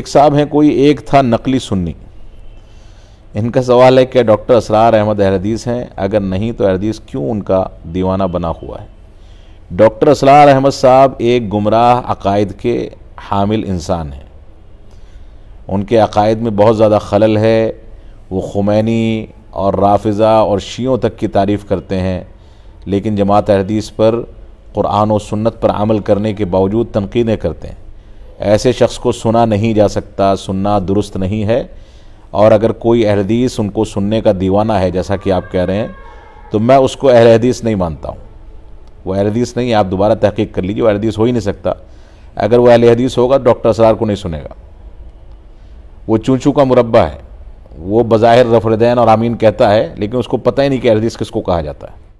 एक साहब हैं कोई एक था नकली सुन्नी इनका सवाल है क्या डॉक्टर असरार अहमद अहदीस हैं अगर नहीं तो अहदीस क्यों उनका दीवाना बना हुआ है डॉक्टर असरार अहमद साहब एक गुमराह अकायद के हामिल इंसान हैं उनके अकायद में बहुत ज़्यादा खलल है वो खुमैनी और राफिज़ा और शीयों तक की तारीफ़ करते हैं लेकिन जमात अहदीस पर कुरान और सुन्नत पर अमल करने के बावजूद तनकीदें करते हैं ऐसे शख्स को सुना नहीं जा सकता सुनना दुरुस्त नहीं है और अगर कोई अहदीस उनको सुनने का दीवाना है जैसा कि आप कह रहे हैं तो मैं उसको अहदीस नहीं मानता हूँ वो अहदीस नहीं है आप दोबारा तहकीक कर लीजिए वो अहदीस हो ही नहीं सकता अगर अहल अहदीस होगा तो डॉक्टर असरार को नहीं सुनेगा वो चूचू का मुरबा है वो बज़ाहिर रफरदैन और आमीन कहता है लेकिन उसको पता ही नहीं कि अहदीस किसको कहा जाता है